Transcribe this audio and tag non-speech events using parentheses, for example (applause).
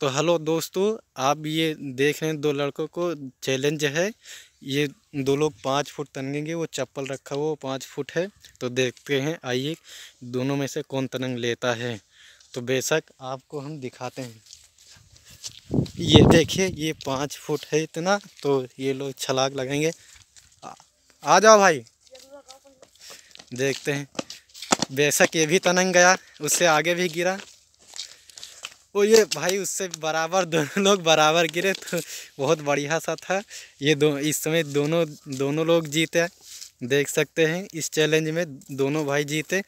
तो हेलो दोस्तों आप ये देख रहे हैं दो लड़कों को चैलेंज है ये दो लोग पाँच फुट तनगेंगे वो चप्पल रखा हुआ पाँच फुट है तो देखते हैं आइए दोनों में से कौन तनंग लेता है तो बेशक आपको हम दिखाते हैं ये देखिए ये पाँच फुट है इतना तो ये लोग छलाक लगाएंगे आ, आ जाओ भाई देखते हैं बेशक ये भी तनंग गया उससे आगे भी गिरा वो ये भाई उससे बराबर दोनों (laughs) लोग बराबर गिरे तो बहुत बढ़िया सा था ये दो इस समय दोनों दोनों लोग जीते देख सकते हैं इस चैलेंज में दोनों भाई जीते